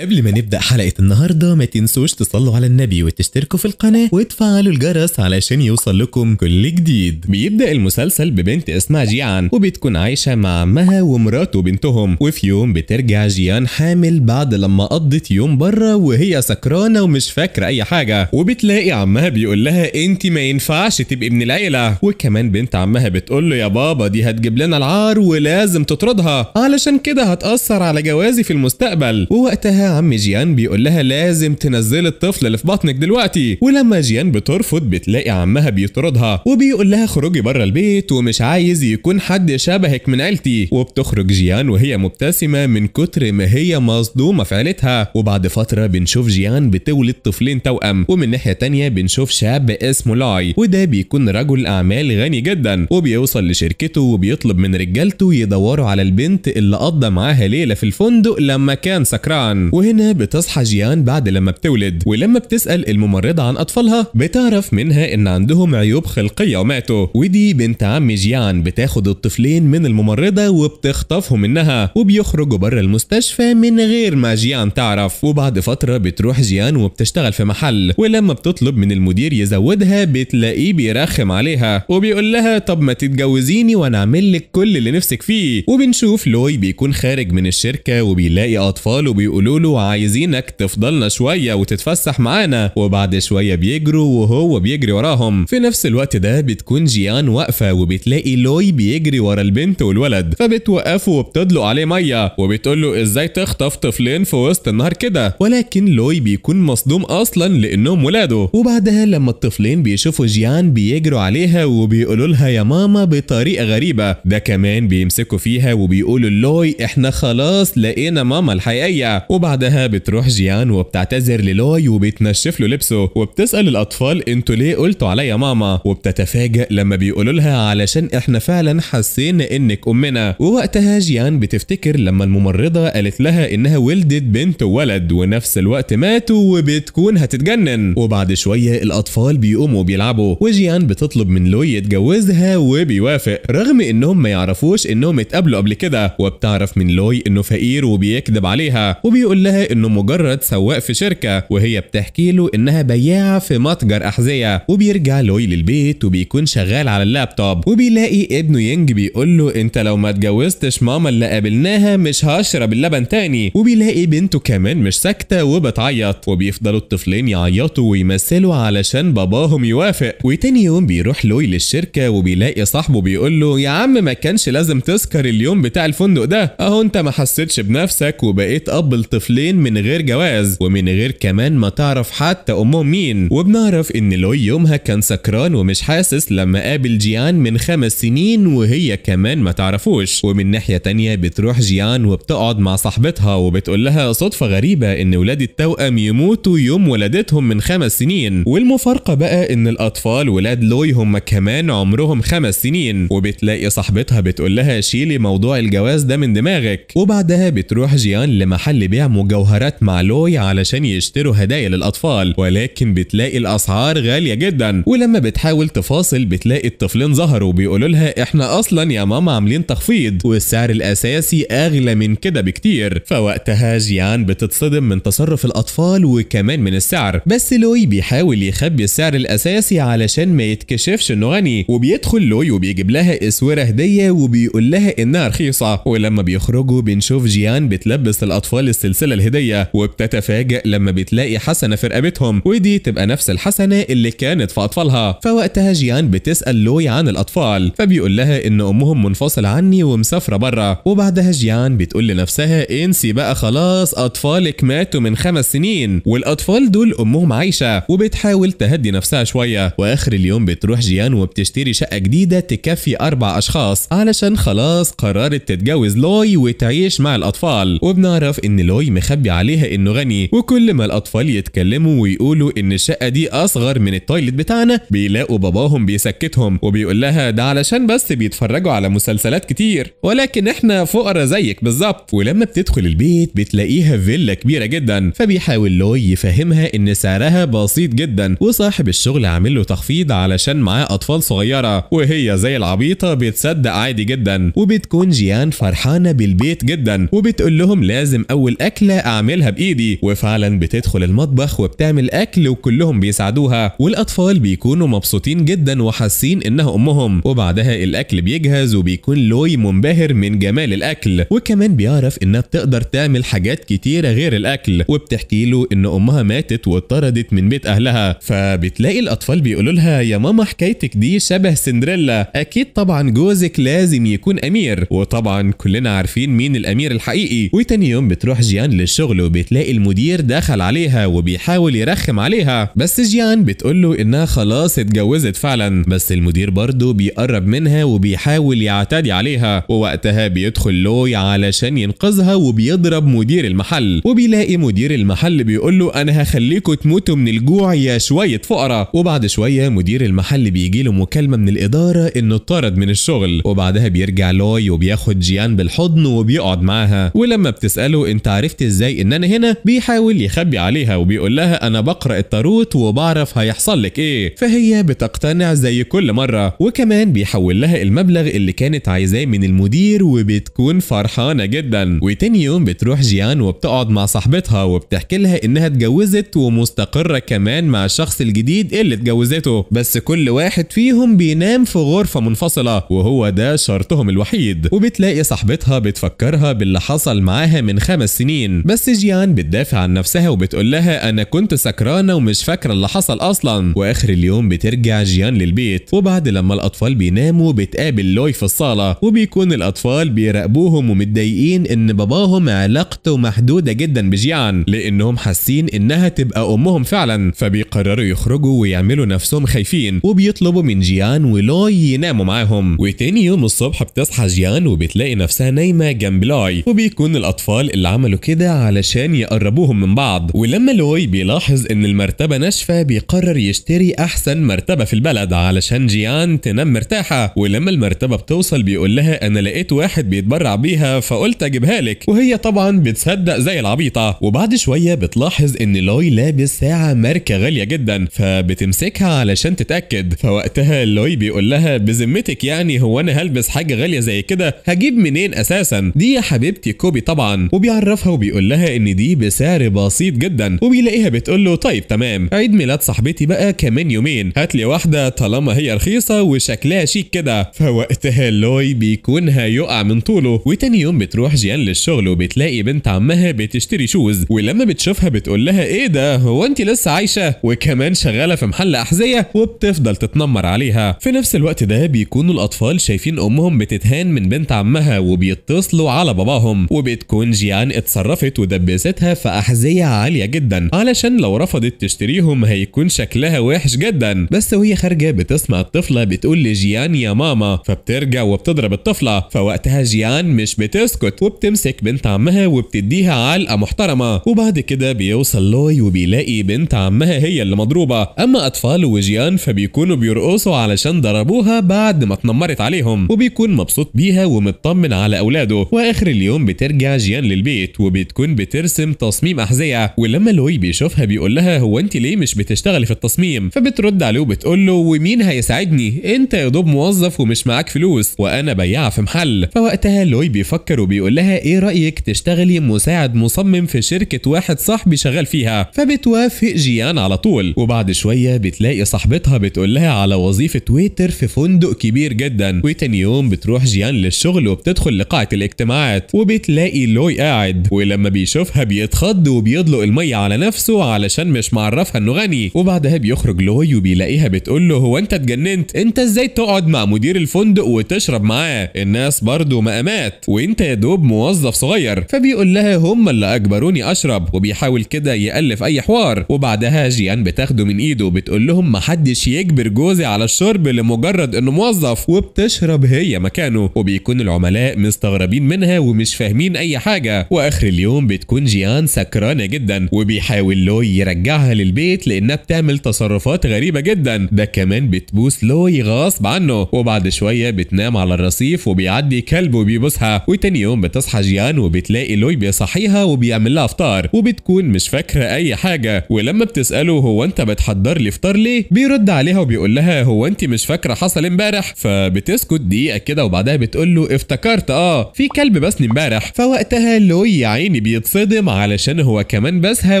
قبل ما نبدأ حلقة النهاردة ما تنسوش تصلوا على النبي وتشتركوا في القناة وتفعلوا الجرس علشان يوصل لكم كل جديد بيبدأ المسلسل ببنت اسمها جيعان وبتكون عايشة مع عمها ومراته وبنتهم وفي يوم بترجع جيان حامل بعد لما قضت يوم بره وهي سكرانة ومش فاكرة أي حاجة وبتلاقي عمها بيقول لها أنت ما ينفعش تبقي من العيلة وكمان بنت عمها بتقول له يا بابا دي هتجيب لنا العار ولازم تطردها علشان كده هتأثر على جوازي في المستقبل ووقتها عم جيان بيقول لها لازم تنزل الطفل اللي في بطنك دلوقتي ولما جيان بترفض بتلاقي عمها بيطردها وبيقول لها اخرجي بره البيت ومش عايز يكون حد شبهك من عيلتي وبتخرج جيان وهي مبتسمة من كتر ما هي مصدومة في عيلتها وبعد فترة بنشوف جيان بتولد طفلين توأم ومن ناحية تانية بنشوف شاب اسمه لاي وده بيكون رجل أعمال غني جدا وبيوصل لشركته وبيطلب من رجالته يدوروا على البنت اللي قضى معاها ليلة في الفندق لما كان سكران وهنا بتصحى جيان بعد لما بتولد ولما بتسأل الممرضة عن أطفالها بتعرف منها إن عندهم عيوب خلقية وماتوا ودي بنت عم جيان بتاخد الطفلين من الممرضة وبتخطفهم منها وبيخرجوا بره المستشفى من غير ما جيان تعرف وبعد فترة بتروح جيان وبتشتغل في محل ولما بتطلب من المدير يزودها بتلاقيه بيرخم عليها وبيقول لها طب ما تتجوزيني وانا اعمل لك كل اللي نفسك فيه وبنشوف لوي بيكون خارج من الشركة وبيلاقي أطفال وبيقولوا له بيقولوا عايزينك تفضلنا شويه وتتفسح معانا وبعد شويه بيجروا وهو بيجري وراهم في نفس الوقت ده بتكون جيان واقفه وبتلاقي لوي بيجري ورا البنت والولد فبتوقفه وبتدلق عليه ميه وبتقول له ازاي تخطف طفلين في وسط النهار كده ولكن لوي بيكون مصدوم اصلا لانهم ولاده وبعدها لما الطفلين بيشوفوا جيان بيجروا عليها وبيقولوا لها يا ماما بطريقه غريبه ده كمان بيمسكوا فيها وبيقولوا لوي احنا خلاص لقينا ماما الحقيقيه وبعد بعدها بتروح جيان وبتعتذر للوي وبتنشف له لبسه وبتسأل الأطفال انتوا ليه قلتوا عليا ماما وبتتفاجئ لما بيقولوا لها علشان احنا فعلا حسينا انك امنا ووقتها جيان بتفتكر لما الممرضة قالت لها انها ولدت بنت وولد ونفس الوقت ماتوا وبتكون هتتجنن وبعد شوية الأطفال بيقوموا بيلعبوا وجيان بتطلب من لوي يتجوزها وبيوافق رغم انهم ما يعرفوش انهم اتقابلوا قبل كده وبتعرف من لوي انه فقير وبيكذب عليها وبيقول لها انه مجرد سواق في شركه وهي بتحكي له انها بياعه في متجر احذيه وبيرجع لوي للبيت وبيكون شغال على اللابتوب وبيلاقي ابنه ينج بيقول له انت لو ما اتجوزتش ماما اللي قابلناها مش هشرب اللبن تاني وبيلاقي بنته كمان مش ساكته وبتعيط وبيفضلوا الطفلين يعيطوا ويمثلوا علشان باباهم يوافق وتاني يوم بيروح لوي للشركه وبيلاقي صاحبه بيقول له يا عم ما كانش لازم تسكر اليوم بتاع الفندق ده اهو انت ما حسيتش بنفسك وبقيت اب لطفلين طفلين من غير جواز ومن غير كمان ما تعرف حتى امهم مين وبنعرف ان لوي يومها كان سكران ومش حاسس لما قابل جيان من خمس سنين وهي كمان ما تعرفوش ومن ناحية تانية بتروح جيان وبتقعد مع صاحبتها وبتقول لها صدفة غريبة ان ولاد التوأم يموتوا يوم ولادتهم من خمس سنين والمفارقة بقى ان الاطفال ولاد لوي هم كمان عمرهم خمس سنين وبتلاقي صاحبتها بتقول لها شيلي موضوع الجواز ده من دماغك وبعدها بتروح جيان لمحل بيع مجوهرات معلوي علشان يشتروا هدايا للاطفال ولكن بتلاقي الاسعار غاليه جدا ولما بتحاول تفاصل بتلاقي الطفلين ظهروا بيقولوا لها احنا اصلا يا ماما عاملين تخفيض والسعر الاساسي اغلى من كده بكتير فوقتها جيان بتتصدم من تصرف الاطفال وكمان من السعر بس لوي بيحاول يخبي السعر الاساسي علشان ما يتكشفش انه غني وبيدخل لوي وبيجيب لها اسوره هديه وبيقول لها انها رخيصه ولما بيخرجوا بنشوف جيان بتلبس الاطفال السلسله بتسترسل الهديه وبتتفاجئ لما بتلاقي حسنه في رقبتهم ودي تبقى نفس الحسنه اللي كانت في اطفالها فوقتها جيان بتسال لوي عن الاطفال فبيقول لها ان امهم منفصله عني ومسافره بره وبعدها جيان بتقول لنفسها انسي بقى خلاص اطفالك ماتوا من خمس سنين والاطفال دول امهم عايشه وبتحاول تهدي نفسها شويه واخر اليوم بتروح جيان وبتشتري شقه جديده تكفي اربع اشخاص علشان خلاص قررت تتجوز لوي وتعيش مع الاطفال وبنعرف ان لوي مخبي عليها انه غني وكل ما الاطفال يتكلموا ويقولوا ان الشقه دي اصغر من التويلت بتاعنا بيلاقوا باباهم بيسكتهم وبيقول لها ده علشان بس بيتفرجوا على مسلسلات كتير ولكن احنا فقراء زيك بالظبط ولما بتدخل البيت بتلاقيها فيلا كبيره جدا فبيحاول لوي يفهمها ان سعرها بسيط جدا وصاحب الشغل عامل له تخفيض علشان معاه اطفال صغيره وهي زي العبيطه بتصدق عادي جدا وبتكون جيان فرحانه بالبيت جدا وبتقول لهم لازم اول اكل اكله اعملها بايدي وفعلا بتدخل المطبخ وبتعمل اكل وكلهم بيساعدوها والاطفال بيكونوا مبسوطين جدا وحاسين انها امهم وبعدها الاكل بيجهز وبيكون لوي منبهر من جمال الاكل وكمان بيعرف انها بتقدر تعمل حاجات كتيره غير الاكل وبتحكي له ان امها ماتت واتطردت من بيت اهلها فبتلاقي الاطفال بيقولوا لها يا ماما حكايتك دي شبه سندريلا اكيد طبعا جوزك لازم يكون امير وطبعا كلنا عارفين مين الامير الحقيقي وتاني يوم بتروح جيان للشغل وبتلاقي المدير دخل عليها وبيحاول يرخم عليها بس جيان بتقول له انها خلاص اتجوزت فعلا بس المدير برضه بيقرب منها وبيحاول يعتدي عليها ووقتها بيدخل لوي علشان ينقذها وبيضرب مدير المحل وبيلاقي مدير المحل بيقول له انا هخليكوا تموتوا من الجوع يا شويه فقراء وبعد شويه مدير المحل بيجي له مكالمه من الاداره انه اتطرد من الشغل وبعدها بيرجع لوي وبياخد جيان بالحضن وبيقعد معاها ولما بتساله انت عرفت ازاي ان انا هنا بيحاول يخبي عليها وبيقول لها انا بقرا التاروت وبعرف هيحصل لك ايه فهي بتقتنع زي كل مره وكمان بيحول لها المبلغ اللي كانت عايزاه من المدير وبتكون فرحانه جدا وتاني يوم بتروح جيان وبتقعد مع صاحبتها وبتحكي لها انها اتجوزت ومستقره كمان مع الشخص الجديد اللي اتجوزته بس كل واحد فيهم بينام في غرفه منفصله وهو ده شرطهم الوحيد وبتلاقي صاحبتها بتفكرها باللي حصل معاها من خمس سنين بس جيان بتدافع عن نفسها وبتقول لها انا كنت سكرانه ومش فاكره اللي حصل اصلا واخر اليوم بترجع جيان للبيت وبعد لما الاطفال بيناموا بتقابل لوي في الصاله وبيكون الاطفال بيراقبوهم ومتضايقين ان باباهم علاقته محدوده جدا بجيان لانهم حاسين انها تبقى امهم فعلا فبيقرروا يخرجوا ويعملوا نفسهم خايفين وبيطلبوا من جيان ولوي يناموا معاهم وتاني يوم الصبح بتصحى جيان وبتلاقي نفسها نايمه جنب لوي وبيكون الاطفال اللي عملوا كده علشان يقربوهم من بعض ولما لوي بيلاحظ ان المرتبة ناشفة بيقرر يشتري احسن مرتبة في البلد علشان جيان تنام مرتاحة ولما المرتبة بتوصل بيقول لها انا لقيت واحد بيتبرع بيها فقلت اجيبها لك وهي طبعا بتصدق زي العبيطة وبعد شوية بتلاحظ ان لوي لابس ساعة ماركة غالية جدا فبتمسكها علشان تتأكد فوقتها لوي بيقول لها بذمتك يعني هو انا هلبس حاجة غالية زي كده هجيب منين اساسا دي يا حبيبتي كوبي طبعا وبيعرفها وبي بيقول لها ان دي بسعر بسيط جدا وبيلاقيها بتقول له طيب تمام عيد ميلاد صاحبتي بقى كمان يومين هات لي واحده طالما هي رخيصه وشكلها شيك كده فوقتها لوي بيكون هيقع من طوله وتاني يوم بتروح جيان للشغل وبتلاقي بنت عمها بتشتري شوز ولما بتشوفها بتقول لها ايه ده هو انت لسه عايشه وكمان شغاله في محل احذيه وبتفضل تتنمر عليها في نفس الوقت ده بيكونوا الاطفال شايفين امهم بتتهان من بنت عمها وبيتصلوا على باباهم وبتكون جيان اتصرفت صرفت ودبستها في أحذية عالية جدا علشان لو رفضت تشتريهم هيكون شكلها وحش جدا بس وهي خارجة بتسمع الطفلة بتقول لجيان يا ماما فبترجع وبتضرب الطفلة فوقتها جيان مش بتسكت وبتمسك بنت عمها وبتديها علقة محترمة وبعد كده بيوصل لوي وبيلاقي بنت عمها هي اللي مضروبة أما أطفال وجيان فبيكونوا بيرقصوا علشان ضربوها بعد ما اتنمرت عليهم وبيكون مبسوط بيها ومطمن على أولاده وآخر اليوم بترجع جيان للبيت وبي بتكون بترسم تصميم احذيه ولما لوي بيشوفها بيقول لها هو انت ليه مش بتشتغلي في التصميم فبترد عليه وبتقول له ومين هيساعدني انت يا دوب موظف ومش معاك فلوس وانا بياع في محل فوقتها لوي بيفكر وبيقول لها ايه رايك تشتغلي مساعد مصمم في شركه واحد صاحبي شغال فيها فبتوافق جيان على طول وبعد شويه بتلاقي صاحبتها بتقول لها على وظيفه ويتر في فندق كبير جدا وتاني يوم بتروح جيان للشغل وبتدخل لقاعه الاجتماعات وبتلاقي لوي قاعد ولما لما بيشوفها بيتخض وبيضلق المية على نفسه علشان مش معرفها انه غني وبعدها بيخرج لوي وبيلاقيها بتقول له هو انت اتجننت انت ازاي تقعد مع مدير الفندق وتشرب معاه الناس برضه مقامات وانت يا دوب موظف صغير فبيقول لها هم اللي اجبروني اشرب وبيحاول كده يالف اي حوار وبعدها جيان بتاخده من ايده بتقول لهم محدش يجبر جوزي على الشرب لمجرد انه موظف وبتشرب هي مكانه وبيكون العملاء مستغربين منها ومش فاهمين اي حاجه واخر اليوم اليوم بتكون جيان سكرانه جدا وبيحاول لوي يرجعها للبيت لانها بتعمل تصرفات غريبه جدا ده كمان بتبوس لوي غصب عنه وبعد شويه بتنام على الرصيف وبيعدي كلب وبيبوسها وتاني يوم بتصحى جيان وبتلاقي لوي بيصحيها وبيعمل لها فطار وبتكون مش فاكره اي حاجه ولما بتساله هو انت بتحضر لي فطار ليه بيرد عليها وبيقول لها هو انت مش فاكره حصل امبارح فبتسكت دقيقه كده وبعدها بتقول له افتكرت اه في كلب بسني امبارح فوقتها لوي عيني بيتصدم علشان هو كمان بسها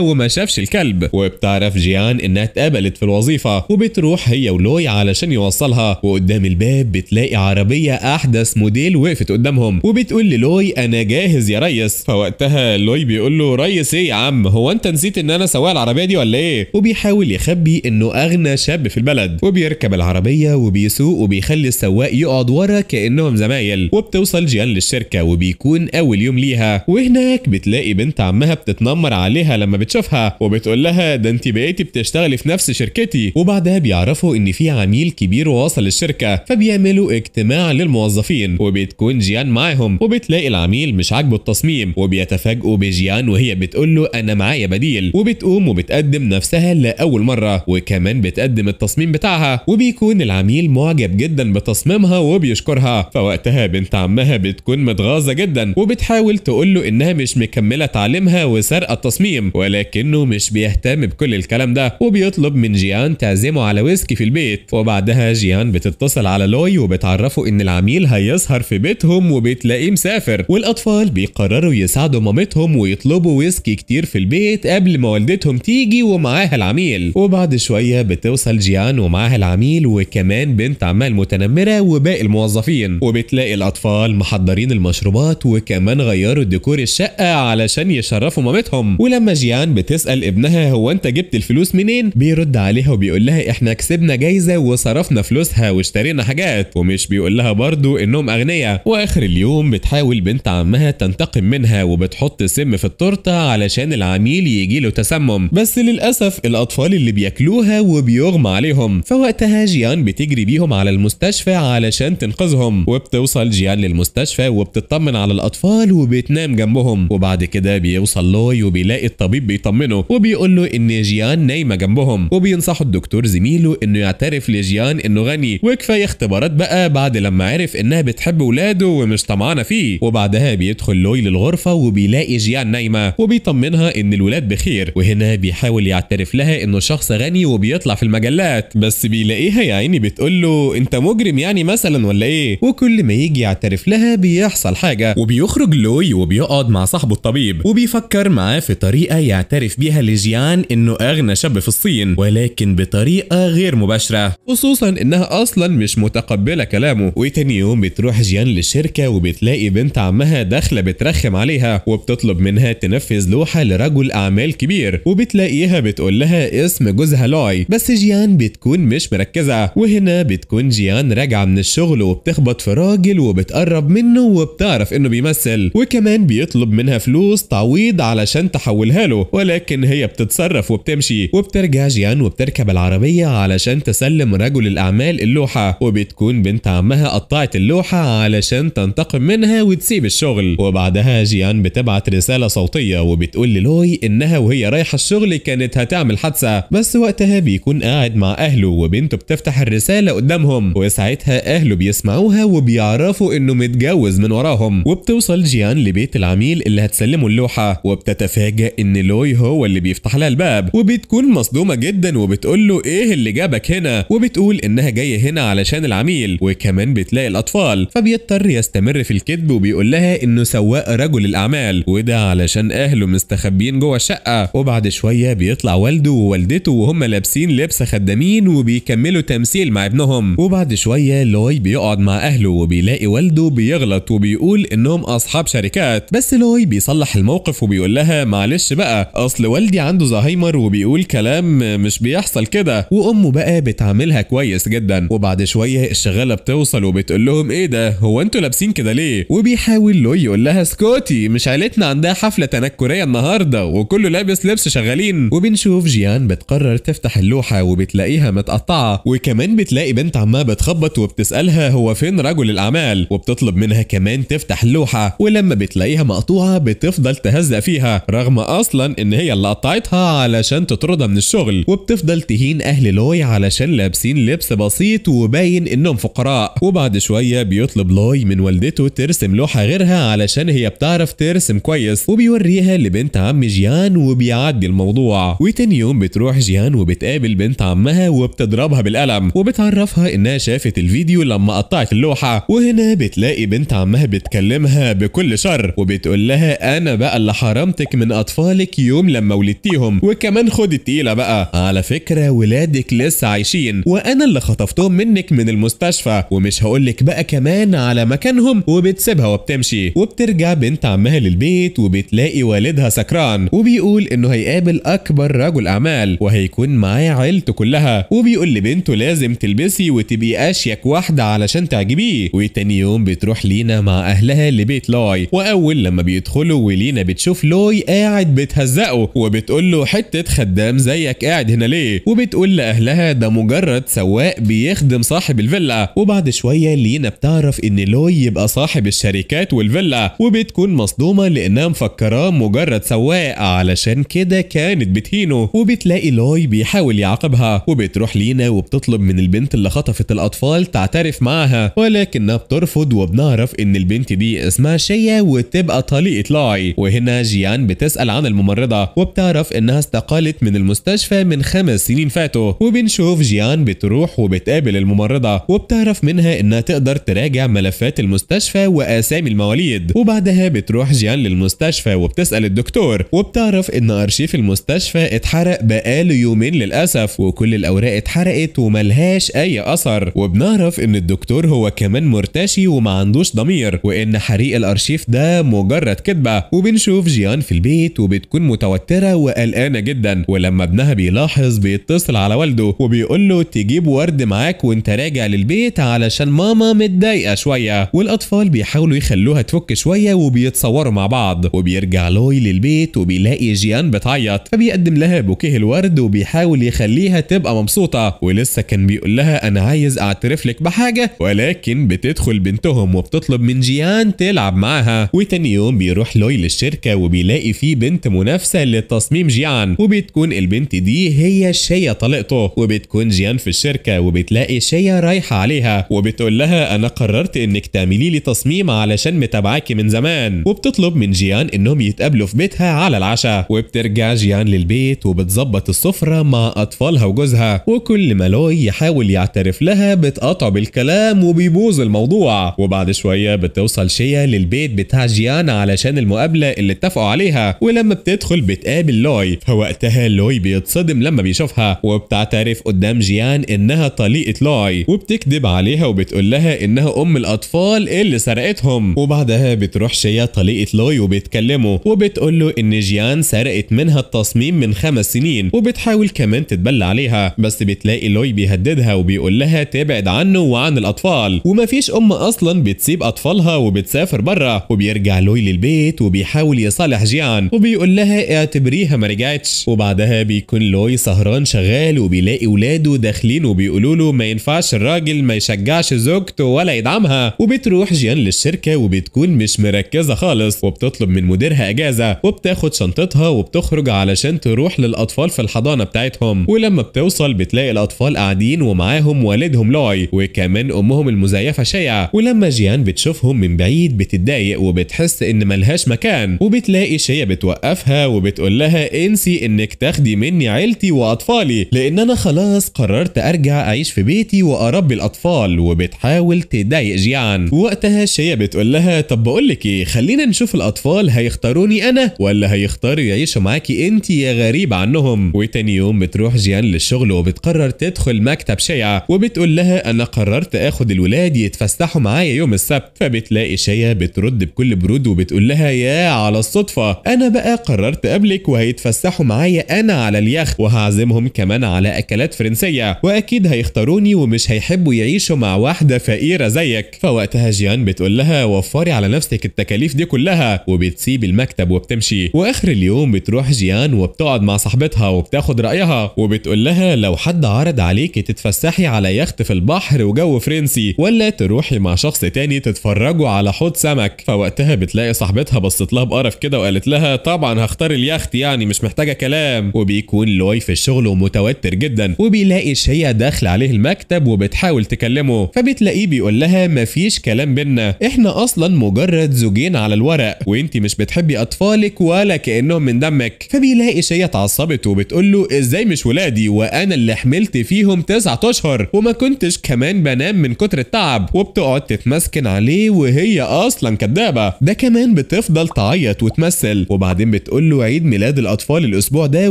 وما شافش الكلب وبتعرف جيان انها اتقبلت في الوظيفه وبتروح هي ولوي علشان يوصلها وقدام الباب بتلاقي عربيه احدث موديل وقفت قدامهم وبتقول للوي انا جاهز يا ريس فوقتها لوي بيقول له ريس ايه يا عم هو انت نسيت ان انا سواق العربيه دي ولا ايه وبيحاول يخبي انه اغنى شاب في البلد وبيركب العربيه وبيسوق وبيخلي السواق يقعد ورا كانهم زمايل وبتوصل جيان للشركه وبيكون اول يوم ليها وهناك بتلاقي بتلاقي بنت عمها بتتنمر عليها لما بتشوفها وبتقول لها ده انت بقيتي بتشتغلي في نفس شركتي وبعدها بيعرفوا ان في عميل كبير وصل الشركه فبيعملوا اجتماع للموظفين وبتكون جيان معاهم وبتلاقي العميل مش عاجبه التصميم وبيتفاجئوا بجيان وهي بتقول له انا معايا بديل وبتقوم وبتقدم نفسها لاول مره وكمان بتقدم التصميم بتاعها وبيكون العميل معجب جدا بتصميمها وبيشكرها فوقتها بنت عمها بتكون متغاظه جدا وبتحاول تقول له انها مش مكانة مكملة تعليمها وسرقة التصميم ولكنه مش بيهتم بكل الكلام ده وبيطلب من جيان تعزمه على ويسكي في البيت وبعدها جيان بتتصل على لوي وبتعرفه ان العميل هيسهر في بيتهم وبتلاقيه مسافر والاطفال بيقرروا يساعدوا مامتهم ويطلبوا ويسكي كتير في البيت قبل ما والدتهم تيجي ومعاها العميل وبعد شوية بتوصل جيان ومعاها العميل وكمان بنت عمال متنمرة وباقي الموظفين وبتلاقي الاطفال محضرين المشروبات وكمان غيروا ديكور الشقة علشان يشرفوا مامتهم ولما جيان بتسال ابنها هو انت جبت الفلوس منين بيرد عليها وبيقول لها احنا كسبنا جايزه وصرفنا فلوسها واشترينا حاجات ومش بيقول لها برضه انهم اغنياء واخر اليوم بتحاول بنت عمها تنتقم منها وبتحط سم في التورته علشان العميل يجي له تسمم بس للاسف الاطفال اللي بياكلوها وبيغمى عليهم فوقتها جيان بتجري بيهم على المستشفى علشان تنقذهم وبتوصل جيان للمستشفى وبتطمن على الاطفال وبتنام جنبهم وبعد بعد كده بيوصل لوي وبيلاقي الطبيب بيطمنه وبيقول له ان جيان نايمه جنبهم وبينصحه الدكتور زميله انه يعترف لجيان انه غني وكفايه اختبارات بقى بعد لما عرف انها بتحب ولاده ومش طمعانه فيه وبعدها بيدخل لوي للغرفه وبيلاقي جيان نايمه وبيطمنها ان الولاد بخير وهنا بيحاول يعترف لها انه شخص غني وبيطلع في المجلات بس بيلاقيها يا عيني بتقول له انت مجرم يعني مثلا ولا ايه وكل ما يجي يعترف لها بيحصل حاجه وبيخرج لوي وبيقعد مع صاحبه الطبيب وبيفكر معاه في طريقة يعترف بها لجيان إنه أغنى شاب في الصين ولكن بطريقة غير مباشرة خصوصا إنها أصلا مش متقبلة كلامه وتاني يوم بتروح جيان للشركة وبتلاقي بنت عمها داخلة بترخم عليها وبتطلب منها تنفذ لوحة لرجل أعمال كبير وبتلاقيها بتقول لها اسم جوزها لوي بس جيان بتكون مش مركزة وهنا بتكون جيان راجعة من الشغل وبتخبط في راجل وبتقرب منه وبتعرف إنه بيمثل وكمان بيطلب منها فلوس تعويض علشان تحولها له ولكن هي بتتصرف وبتمشي وبترجع جيان وبتركب العربية علشان تسلم رجل الأعمال اللوحة وبتكون بنت عمها قطعت اللوحة علشان تنتقم منها وتسيب الشغل وبعدها جيان بتبعت رسالة صوتية وبتقول للوي إنها وهي رايحة الشغل كانت هتعمل حادثة بس وقتها بيكون قاعد مع أهله وبنته بتفتح الرسالة قدامهم وساعتها أهله بيسمعوها وبيعرفوا إنه متجوز من وراهم وبتوصل جيان لبيت العميل اللي هتسلم بتسلمه اللوحة وبتتفاجأ إن لوي هو اللي بيفتح لها الباب وبتكون مصدومة جدا وبتقول له إيه اللي جابك هنا وبتقول إنها جاية هنا علشان العميل وكمان بتلاقي الأطفال فبيضطر يستمر في الكذب وبيقول لها إنه سواق رجل الأعمال وده علشان أهله مستخبيين جوه الشقة وبعد شوية بيطلع والده ووالدته وهم لابسين لبس خدامين وبيكملوا تمثيل مع ابنهم وبعد شوية لوي بيقعد مع أهله وبيلاقي والده بيغلط وبيقول إنهم أصحاب شركات بس لوي بيص بيصلح الموقف وبيقول لها معلش بقى اصل والدي عنده زهايمر وبيقول كلام مش بيحصل كده وامه بقى بتعاملها كويس جدا وبعد شويه الشغاله بتوصل وبتقول لهم ايه ده هو انتوا لابسين كده ليه وبيحاول لوي يقول لها اسكتي مش عيلتنا عندها حفله تنكريه النهارده وكله لابس لبس شغالين وبنشوف جيان بتقرر تفتح اللوحه وبتلاقيها متقطعه وكمان بتلاقي بنت عمها بتخبط وبتسالها هو فين رجل الاعمال وبتطلب منها كمان تفتح اللوحه ولما بتلاقيها مقطوعه بت تفضل تهزق فيها رغم اصلا ان هي اللي قطعتها علشان تطردها من الشغل وبتفضل تهين اهل لوي علشان لابسين لبس بسيط وباين انهم فقراء وبعد شويه بيطلب لوي من والدته ترسم لوحه غيرها علشان هي بتعرف ترسم كويس وبيوريها لبنت عم جيان وبيعدي الموضوع وتاني يوم بتروح جيان وبتقابل بنت عمها وبتضربها بالقلم وبتعرفها انها شافت الفيديو لما قطعت اللوحه وهنا بتلاقي بنت عمها بتكلمها بكل شر وبتقول لها انا بقى اللي حرمتك من اطفالك يوم لما ولدتيهم وكمان خد التقيله بقى على فكره ولادك لسه عايشين وانا اللي خطفتهم منك من المستشفى ومش هقول لك بقى كمان على مكانهم وبتسيبها وبتمشي وبترجع بنت عمها للبيت وبتلاقي والدها سكران وبيقول انه هيقابل اكبر رجل اعمال وهيكون معاه عيلته كلها وبيقول لبنته لازم تلبسي وتبقي اشيك واحده علشان تعجبيه وتاني يوم بتروح لينا مع اهلها لبيت لاي واول لما بيدخلوا ولينا بتشوف لوي قاعد بتهزقه وبتقول له حته خدام زيك قاعد هنا ليه وبتقول لاهلها ده مجرد سواق بيخدم صاحب الفيلا وبعد شويه لينا بتعرف ان لوي يبقى صاحب الشركات والفيلا وبتكون مصدومه لانها مفكراه مجرد سواق علشان كده كانت بتهينه وبتلاقي لوي بيحاول يعاقبها وبتروح لينا وبتطلب من البنت اللي خطفت الاطفال تعترف معاها ولكنها بترفض وبنعرف ان البنت دي اسمها شيا وتبقى طليقه الضلاعي وهنا جيان بتسأل عن الممرضة وبتعرف انها استقالت من المستشفى من خمس سنين فاتوا وبنشوف جيان بتروح وبتقابل الممرضة وبتعرف منها انها تقدر تراجع ملفات المستشفى واسامي المواليد وبعدها بتروح جيان للمستشفى وبتسأل الدكتور وبتعرف ان ارشيف المستشفى اتحرق بقاله يومين للأسف وكل الاوراق اتحرقت وملهاش اي اثر وبنعرف ان الدكتور هو كمان مرتشي ومعندوش ضمير وان حريق الارشيف ده مجرد كذبة وبنشوف جيان في البيت وبتكون متوترة وقلقانة جدا ولما ابنها بيلاحظ بيتصل على والده وبيقول له تجيب ورد معاك وانت راجع للبيت علشان ماما متضايقة شوية والاطفال بيحاولوا يخلوها تفك شوية وبيتصوروا مع بعض وبيرجع لوي للبيت وبيلاقي جيان بتعيط فبيقدم لها بوكيه الورد وبيحاول يخليها تبقى مبسوطة ولسه كان بيقول لها انا عايز اعترف لك بحاجة ولكن بتدخل بنتهم وبتطلب من جيان تلعب معاها وتاني يوم بيروح لوي للشركه وبيلاقي فيه بنت منافسه للتصميم جيان وبتكون البنت دي هي شيا طليقته وبتكون جيان في الشركه وبتلاقي شيا رايحه عليها وبتقول لها انا قررت انك تعملي لي تصميم علشان متابعاكي من زمان وبتطلب من جيان انهم يتقابلوا في بيتها على العشاء وبترجع جيان للبيت وبتظبط السفره مع اطفالها وجوزها وكل ما لوي يحاول يعترف لها بتقاطعه بالكلام وبيبوظ الموضوع وبعد شويه بتوصل شيا للبيت بتاع جيان علشان المقابله اللي اتفقوا عليها ولما بتدخل بتقابل لوي فوقتها لوي بيتصدم لما بيشوفها وبتعترف قدام جيان انها طليقه لوي وبتكذب عليها وبتقول لها انها ام الاطفال اللي سرقتهم وبعدها بتروح شيا طليقه لوي وبتكلمه وبتقول له ان جيان سرقت منها التصميم من خمس سنين وبتحاول كمان تتبلى عليها بس بتلاقي لوي بيهددها وبيقول لها تبعد عنه وعن الاطفال ومفيش ام اصلا بتسيب اطفالها وبتسافر بره وبيرجع لوي للبيت البيت وبيحاول يصالح جيعان وبيقول لها اعتبريها ما رجعتش وبعدها بيكون لوي سهران شغال وبيلاقي ولاده داخلين وبيقولوا له ما ينفعش الراجل ما يشجعش زوجته ولا يدعمها وبتروح جيان للشركه وبتكون مش مركزه خالص وبتطلب من مديرها اجازه وبتاخد شنطتها وبتخرج علشان تروح للاطفال في الحضانه بتاعتهم ولما بتوصل بتلاقي الاطفال قاعدين ومعاهم والدهم لوي وكمان امهم المزيفه شيعه ولما جيان بتشوفهم من بعيد بتتضايق وبتحس ان ملهاش مكان وبتلاقي شيا بتوقفها وبتقول لها انسي انك تاخدي مني عيلتي واطفالي لان انا خلاص قررت ارجع اعيش في بيتي واربي الاطفال وبتحاول تضايق جيان وقتها شيا بتقول لها طب بقول لك ايه خلينا نشوف الاطفال هيختاروني انا ولا هيختاروا يعيشوا معاكي انت يا غريب عنهم وتاني يوم بتروح جيان للشغل وبتقرر تدخل مكتب شيا وبتقول لها انا قررت اخد الولاد يتفسحوا معايا يوم السبت فبتلاقي شيا بترد بكل برود وبتقول لها يا على الصدفة أنا بقى قررت أقابلك وهيتفسحوا معايا أنا على اليخت وهعزمهم كمان على أكلات فرنسية وأكيد هيختاروني ومش هيحبوا يعيشوا مع واحدة فقيرة زيك فوقتها جيان بتقول لها وفري على نفسك التكاليف دي كلها وبتسيب المكتب وبتمشي وآخر اليوم بتروح جيان وبتقعد مع صاحبتها وبتاخد رأيها وبتقول لها لو حد عرض عليكي تتفسحي على يخت في البحر وجو فرنسي ولا تروحي مع شخص تاني تتفرجوا على حوض سمك فوقتها بتلاقي صاحبتها بصت لها بقرف كده وقالت لها طبعا هختار اليخت يعني مش محتاجه كلام وبيكون لوي في الشغل ومتوتر جدا وبيلاقي شيا داخله عليه المكتب وبتحاول تكلمه فبتلاقيه بيقول لها مفيش كلام بينا احنا اصلا مجرد زوجين على الورق وانت مش بتحبي اطفالك ولا كانهم من دمك فبيلاقي شيا اتعصبت وبتقول له ازاي مش ولادي وانا اللي حملت فيهم تسعة اشهر وما كنتش كمان بنام من كتر التعب وبتقعد تتمسكن عليه وهي اصلا كدابه ده كمان بتف بتفضل تعيط وتمثل وبعدين بتقول له عيد ميلاد الاطفال الاسبوع ده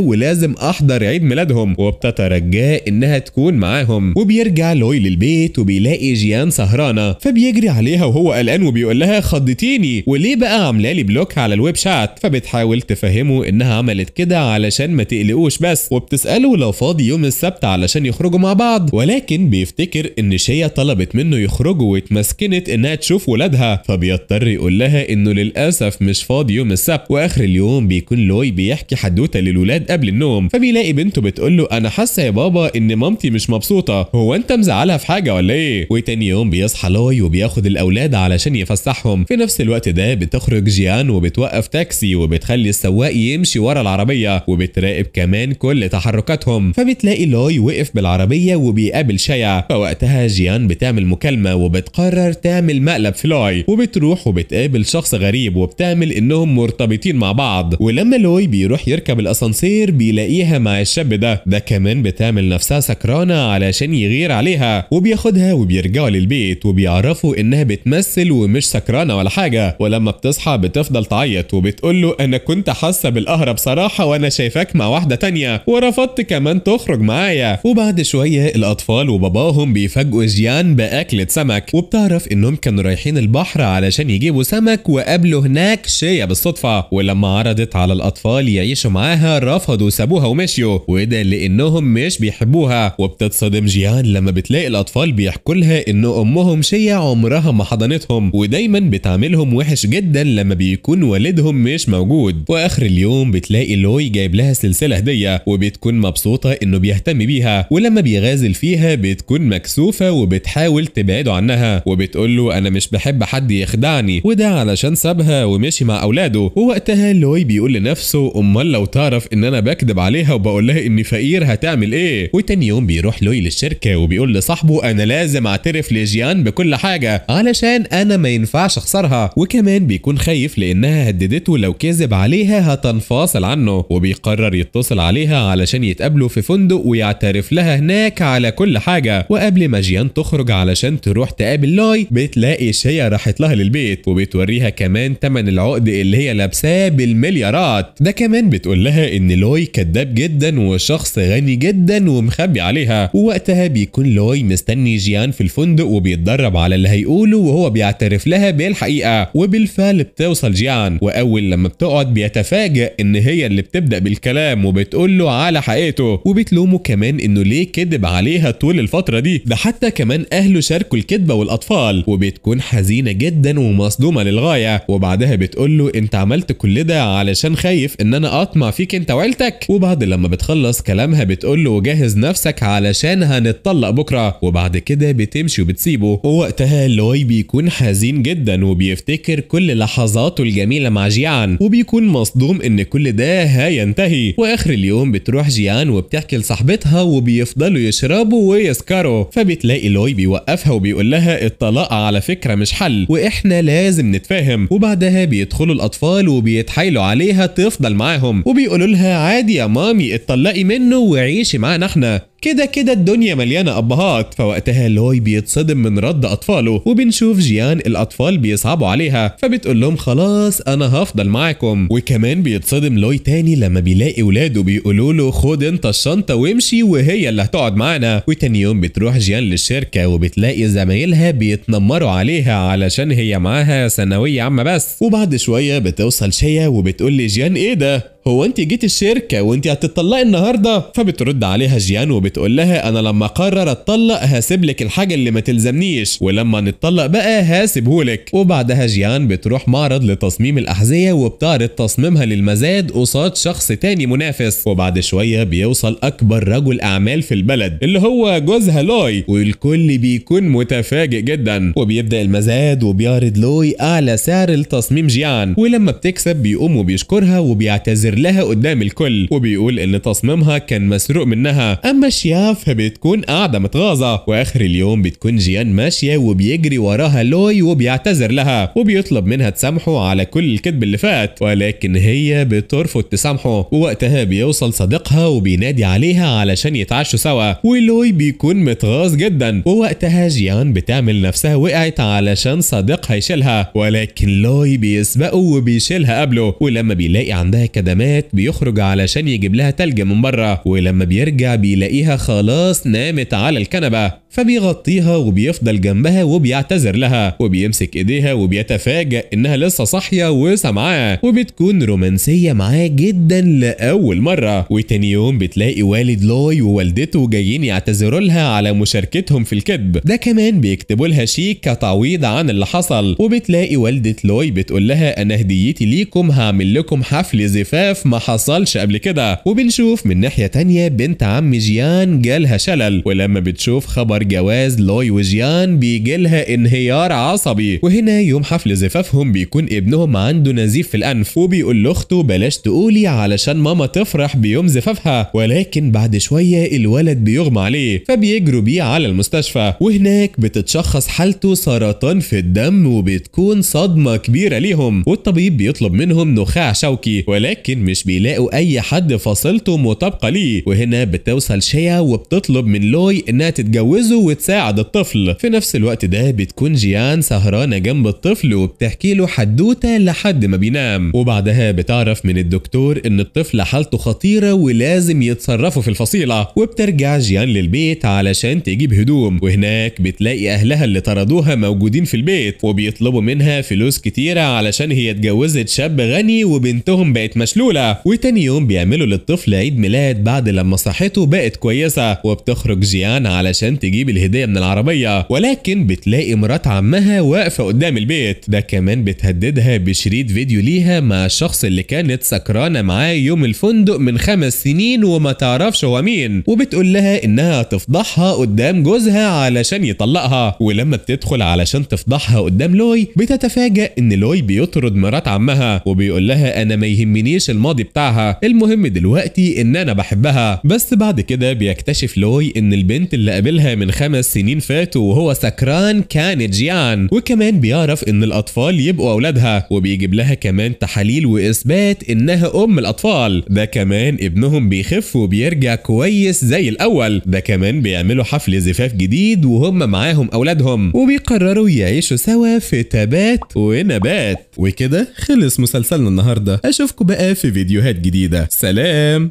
ولازم احضر عيد ميلادهم وبتترجاه انها تكون معاهم وبيرجع لوي للبيت وبيلاقي جيان سهرانه فبيجري عليها وهو قلقان وبيقول لها خضتيني وليه بقى عامله لي بلوك على الويب شات فبتحاول تفهمه انها عملت كده علشان ما تقلقوش بس وبتساله لو فاضي يوم السبت علشان يخرجوا مع بعض ولكن بيفتكر ان شيا طلبت منه يخرجوا واتمسكنت انها تشوف ولادها فبيضطر يقول لها انه للاسف للأسف مش فاضي يوم السبت وآخر اليوم بيكون لوي بيحكي حدوتة للولاد قبل النوم فبيلاقي بنته بتقول له أنا حاسة يا بابا إن مامتي مش مبسوطة هو أنت مزعلها في حاجة ولا إيه؟ وتاني يوم بيصحى لوي وبياخد الأولاد علشان يفسحهم في نفس الوقت ده بتخرج جيان وبتوقف تاكسي وبتخلي السواق يمشي ورا العربية وبتراقب كمان كل تحركاتهم فبتلاقي لوي وقف بالعربية وبيقابل شيا فوقتها جيان بتعمل مكالمة وبتقرر تعمل مقلب في لوي وبتروح وبتقابل شخص غريب وبت بتعمل انهم مرتبطين مع بعض ولما لوي بيروح يركب الاسانسير بيلاقيها مع الشاب ده ده كمان بتعمل نفسها سكرانه علشان يغير عليها وبياخدها وبيرجعوا للبيت وبيعرفوا انها بتمثل ومش سكرانه ولا حاجه ولما بتصحى بتفضل تعيط وبتقول له انا كنت حاسه بالقهره بصراحه وانا شايفاك مع واحده تانية ورفضت كمان تخرج معايا وبعد شويه الاطفال وباباهم بيفاجئوا جيان باكله سمك وبتعرف انهم كانوا رايحين البحر علشان يجيبوا سمك وقابلوا هناك هناك شيا بالصدفة ولما عرضت على الأطفال يعيشوا معاها رفضوا سابوها ومشيوا وده لأنهم مش بيحبوها وبتتصدم جيان لما بتلاقي الأطفال بيحكوا لها إن أمهم شيا عمرها ما حضنتهم ودايما بتعاملهم وحش جدا لما بيكون والدهم مش موجود وآخر اليوم بتلاقي لوي جايب لها سلسلة هدية وبتكون مبسوطة إنه بيهتم بيها ولما بيغازل فيها بتكون مكسوفة وبتحاول تبعده عنها وبتقول له أنا مش بحب حد يخدعني وده علشان سابها ومشي مع اولاده ووقتها لوي بيقول لنفسه امال لو تعرف ان انا بكذب عليها وبقول لها اني فقير هتعمل ايه وتاني يوم بيروح لوي للشركه وبيقول لصاحبه انا لازم اعترف لجيان بكل حاجه علشان انا ما ينفعش اخسرها وكمان بيكون خايف لانها هددته لو كذب عليها هتنفصل عنه وبيقرر يتصل عليها علشان يتقابلوا في فندق ويعترف لها هناك على كل حاجه وقبل ما جيان تخرج علشان تروح تقابل لوي بتلاقي شيا راحت لها للبيت وبتوريها كمان تمن العقد اللي هي لابساه بالمليارات ده كمان بتقول لها ان لوي كذاب جدا وشخص غني جدا ومخبي عليها ووقتها بيكون لوي مستني جيان في الفندق وبيتدرب على اللي هيقوله وهو بيعترف لها بالحقيقه وبالفعل بتوصل جيان واول لما بتقعد بيتفاجئ ان هي اللي بتبدا بالكلام وبتقول له على حقيقته وبتلومه كمان انه ليه كذب عليها طول الفتره دي ده حتى كمان اهله شاركوا الكذبه والاطفال وبتكون حزينه جدا ومصدومه للغايه وبعدها بتقول له انت عملت كل ده علشان خايف ان انا اطمع فيك انت وعيلتك وبعد لما بتخلص كلامها بتقول له وجهز نفسك علشان هنتطلق بكره وبعد كده بتمشي وبتسيبه ووقتها لوي بيكون حزين جدا وبيفتكر كل لحظاته الجميله مع جيان وبيكون مصدوم ان كل ده هينتهي واخر اليوم بتروح جيان وبتحكي لصاحبتها وبيفضلوا يشربوا ويسكروا فبتلاقي لوي بيوقفها وبيقول لها الطلاق على فكره مش حل واحنا لازم نتفاهم وبعدها بيدخلوا الاطفال وبيتحايلوا عليها تفضل معاهم وبيقولوا لها عادي يا مامي اتطلقي منه وعيشي معانا احنا كده كده الدنيا مليانه ابهات فوقتها لوي بيتصدم من رد اطفاله وبنشوف جيان الاطفال بيصعبوا عليها فبتقول لهم خلاص انا هفضل معاكم وكمان بيتصدم لوي تاني لما بيلاقي ولاده بيقولوا له خد انت الشنطه وامشي وهي اللي هتقعد معانا وتاني يوم بتروح جيان للشركه وبتلاقي زمايلها بيتنمروا عليها علشان هي معاها ثانويه عامه بس وبعد شويه بتوصل شيا وبتقول لجيان ايه ده هو انت جيت الشركه وانت هتطلقي النهارده فبترد عليها جيان وبتقول لها انا لما اقرر اتطلق هسيب لك الحاجه اللي ما تلزمنيش ولما نتطلق بقى هسيبهولك وبعدها جيان بتروح معرض لتصميم الاحذيه وبتعرض تصميمها للمزاد قصاد شخص تاني منافس وبعد شويه بيوصل اكبر رجل اعمال في البلد اللي هو جوزها لوي والكل بيكون متفاجئ جدا وبيبدا المزاد وبيعرض لوي اعلى سعر لتصميم جيان ولما بتكسب بيقوم وبيشكرها وبيعتذر بيعتذر لها قدام الكل وبيقول ان تصميمها كان مسروق منها اما شياف فبتكون قاعده متغاظه واخر اليوم بتكون جيان ماشيه وبيجري وراها لوي وبيعتذر لها وبيطلب منها تسامحه على كل الكذب اللي فات ولكن هي بترفض تسامحه ووقتها بيوصل صديقها وبينادي عليها علشان يتعشوا سوا ولوي بيكون متغاظ جدا ووقتها جيان بتعمل نفسها وقعت علشان صديقها يشيلها ولكن لوي بيسبقه وبيشيلها قبله ولما بيلاقي عندها كدمات مات بيخرج علشان يجيب لها تلج من بره ولما بيرجع بيلاقيها خلاص نامت على الكنبة فبيغطيها وبيفضل جنبها وبيعتذر لها وبيمسك ايديها وبيتفاجئ انها لسه صاحية وسامعاه وبتكون رومانسية معاه جدا لأول مرة وتاني يوم بتلاقي والد لوي ووالدته جايين يعتذروا لها على مشاركتهم في الكذب ده كمان بيكتبوا لها شيك كتعويض عن اللي حصل وبتلاقي والدة لوي بتقول لها انا هديتي ليكم هعمل لكم حفل زفاف الاهداف ما حصلش قبل كده وبنشوف من ناحيه تانية بنت عم جيان جالها شلل ولما بتشوف خبر جواز لوي وجيان بيجيلها انهيار عصبي وهنا يوم حفل زفافهم بيكون ابنهم عنده نزيف في الانف وبيقول لاخته بلاش تقولي علشان ماما تفرح بيوم زفافها ولكن بعد شويه الولد بيغمى عليه فبيجروا بيه على المستشفى وهناك بتتشخص حالته سرطان في الدم وبتكون صدمه كبيره ليهم والطبيب بيطلب منهم نخاع شوكي ولكن الاثنين مش بيلاقوا اي حد فصيلته مطابقه ليه وهنا بتوصل شيا وبتطلب من لوي انها تتجوزه وتساعد الطفل في نفس الوقت ده بتكون جيان سهرانه جنب الطفل وبتحكي له حدوته لحد ما بينام وبعدها بتعرف من الدكتور ان الطفل حالته خطيره ولازم يتصرفوا في الفصيله وبترجع جيان للبيت علشان تجيب هدوم وهناك بتلاقي اهلها اللي طردوها موجودين في البيت وبيطلبوا منها فلوس كتيره علشان هي اتجوزت شاب غني وبنتهم بقت مشلوله الاولى وتاني يوم بيعملوا للطفل عيد ميلاد بعد لما صحته بقت كويسه وبتخرج جيان علشان تجيب الهديه من العربيه ولكن بتلاقي مرات عمها واقفه قدام البيت ده كمان بتهددها بشريط فيديو ليها مع الشخص اللي كانت سكرانه معاه يوم الفندق من خمس سنين وما تعرفش هو مين وبتقول لها انها تفضحها قدام جوزها علشان يطلقها ولما بتدخل علشان تفضحها قدام لوي بتتفاجأ ان لوي بيطرد مرات عمها وبيقول لها انا ما يهمنيش الماضي بتاعها المهم دلوقتي ان انا بحبها بس بعد كده بيكتشف لوي ان البنت اللي قابلها من خمس سنين فاتوا وهو سكران كانت جيان وكمان بيعرف ان الاطفال يبقوا اولادها وبيجيب لها كمان تحاليل واثبات انها ام الاطفال ده كمان ابنهم بيخف وبيرجع كويس زي الاول ده كمان بيعملوا حفل زفاف جديد وهم معاهم اولادهم وبيقرروا يعيشوا سوا في تبات ونبات وكده خلص مسلسلنا النهارده اشوفكم بقى في في فيديوهات جديدة سلام